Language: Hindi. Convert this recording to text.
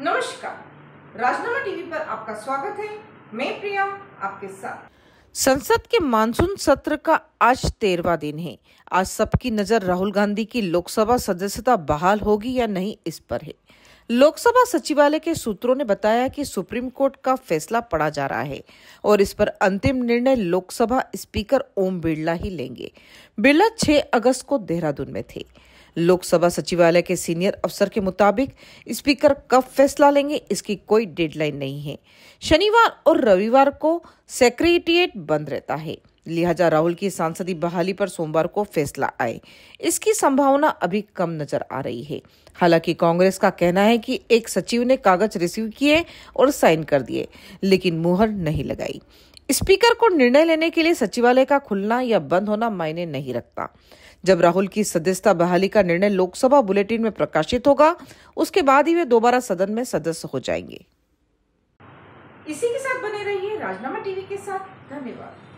नमस्कार राजनामा टीवी पर आपका स्वागत है मैं प्रिया आपके साथ संसद के मानसून सत्र का आज तेरवा दिन है आज सबकी नजर राहुल गांधी की लोकसभा सदस्यता बहाल होगी या नहीं इस पर है लोकसभा सचिवालय के सूत्रों ने बताया कि सुप्रीम कोर्ट का फैसला पड़ा जा रहा है और इस पर अंतिम निर्णय लोकसभा स्पीकर ओम बिरला ही लेंगे बिरला 6 अगस्त को देहरादून में थे लोकसभा सचिवालय के सीनियर अफसर के मुताबिक स्पीकर कब फैसला लेंगे इसकी कोई डेडलाइन नहीं है शनिवार और रविवार को सेक्रेटरिएट बंद रहता है लिहाजा राहुल की सांसदी बहाली पर सोमवार को फैसला आए इसकी संभावना अभी कम नजर आ रही है हालांकि कांग्रेस का कहना है कि एक सचिव ने कागज रिसीव किए और साइन कर दिए लेकिन मुहर नहीं लगाई स्पीकर को निर्णय लेने के लिए सचिवालय का खुलना या बंद होना मायने नहीं रखता जब राहुल की सदस्यता बहाली का निर्णय लोकसभा बुलेटिन में प्रकाशित होगा उसके बाद ही वे दोबारा सदन में सदस्य हो जाएंगे इसी के साथ बने रहिए राजनामा टीवी के साथ धन्यवाद